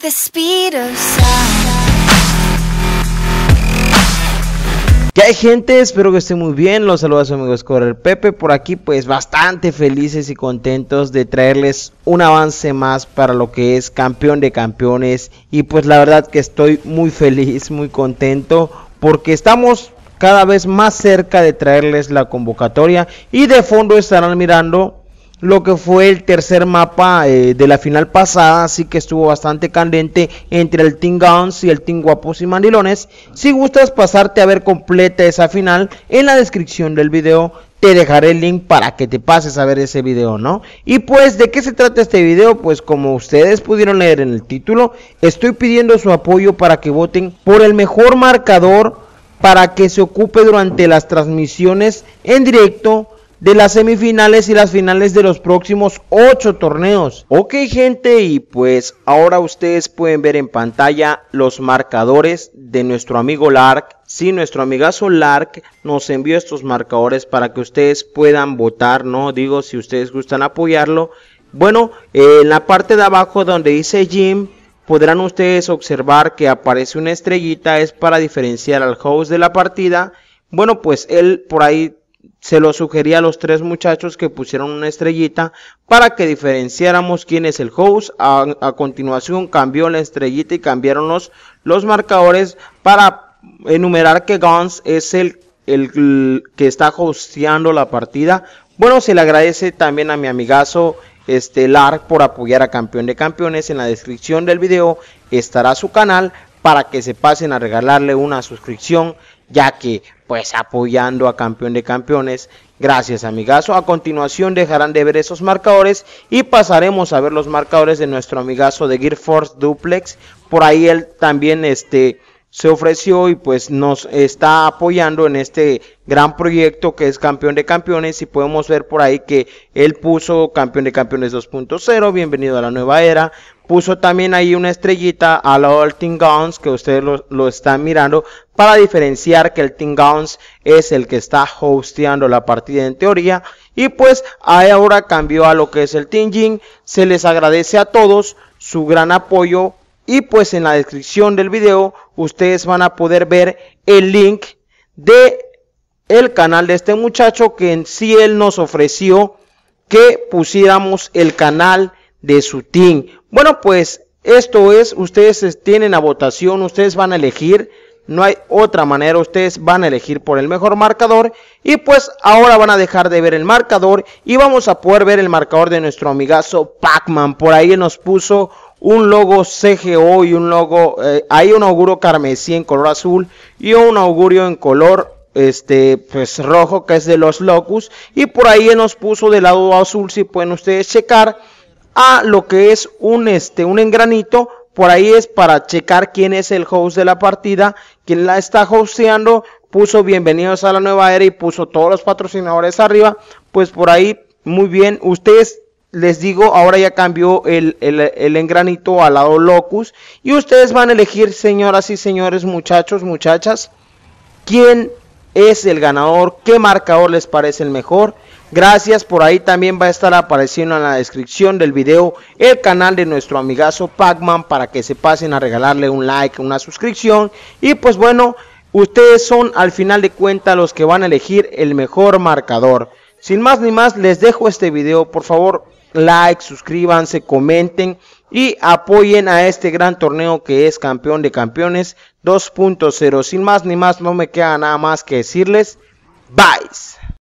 like hay gente? Espero que estén muy bien. Los saludos amigos, Correr Pepe por aquí, pues bastante felices y contentos de traerles un avance más para lo que es campeón de campeones. Y pues la verdad que estoy muy feliz, muy contento, porque estamos cada vez más cerca de traerles la convocatoria y de fondo estarán mirando lo que fue el tercer mapa eh, de la final pasada, así que estuvo bastante candente entre el Team Guns y el Team Guapos y Mandilones. Si gustas pasarte a ver completa esa final, en la descripción del video te dejaré el link para que te pases a ver ese video, ¿no? Y pues, ¿de qué se trata este video? Pues como ustedes pudieron leer en el título, estoy pidiendo su apoyo para que voten por el mejor marcador para que se ocupe durante las transmisiones en directo de las semifinales y las finales de los próximos 8 torneos. Ok gente, y pues ahora ustedes pueden ver en pantalla los marcadores de nuestro amigo Lark. Si nuestro amigazo Lark nos envió estos marcadores para que ustedes puedan votar, ¿no? Digo, si ustedes gustan apoyarlo. Bueno, eh, en la parte de abajo donde dice Jim, podrán ustedes observar que aparece una estrellita, es para diferenciar al host de la partida. Bueno, pues él por ahí se lo sugería a los tres muchachos que pusieron una estrellita para que diferenciáramos quién es el host. A, continuación cambió la estrellita y cambiaron los, marcadores para enumerar que Gans es el, el, que está hosteando la partida. Bueno, se le agradece también a mi amigazo este, Lark por apoyar a Campeón de Campeones. En la descripción del video estará su canal para que se pasen a regalarle una suscripción ya que pues apoyando a campeón de campeones. Gracias amigazo. A continuación dejarán de ver esos marcadores y pasaremos a ver los marcadores de nuestro amigazo de Gear Force Duplex. Por ahí él también este se ofreció y pues nos está apoyando en este gran proyecto que es Campeón de Campeones y podemos ver por ahí que él puso Campeón de Campeones 2.0, bienvenido a la nueva era, puso también ahí una estrellita a la del Team Gowns que ustedes lo, están mirando para diferenciar que el Team Gowns es el que está hosteando la partida en teoría y pues ahora cambió a lo que es el Team Jin, se les agradece a todos su gran apoyo y pues en la descripción del video ustedes van a poder ver el link de el canal de este muchacho que en sí él nos ofreció que pusiéramos el canal de su team. Bueno, pues esto es, ustedes tienen a votación, ustedes van a elegir, no hay otra manera, ustedes van a elegir por el mejor marcador y pues ahora van a dejar de ver el marcador y vamos a poder ver el marcador de nuestro amigazo Pac-Man. Por ahí nos puso un logo CGO y un logo, eh, hay un augurio carmesí en color azul y un augurio en color este pues rojo que es de los locus y por ahí nos puso del lado azul si pueden ustedes checar a lo que es un este un engranito por ahí es para checar quién es el host de la partida quién la está hosteando puso bienvenidos a la nueva era y puso todos los patrocinadores arriba pues por ahí muy bien ustedes les digo, ahora ya cambió el, el, engranito al lado locus. Y ustedes van a elegir, señoras y señores, muchachos, muchachas, quién es el ganador, qué marcador les parece el mejor. Gracias, por ahí también va a estar apareciendo en la descripción del video el canal de nuestro amigazo Pacman para que se pasen a regalarle un like, una suscripción. Y pues bueno, ustedes son al final de cuentas los que van a elegir el mejor marcador. Sin más ni más, les dejo este video, por favor, like, suscríbanse, comenten y apoyen a este gran torneo que es campeón de campeones 2.0. Sin más ni más, no me queda nada más que decirles. Bye.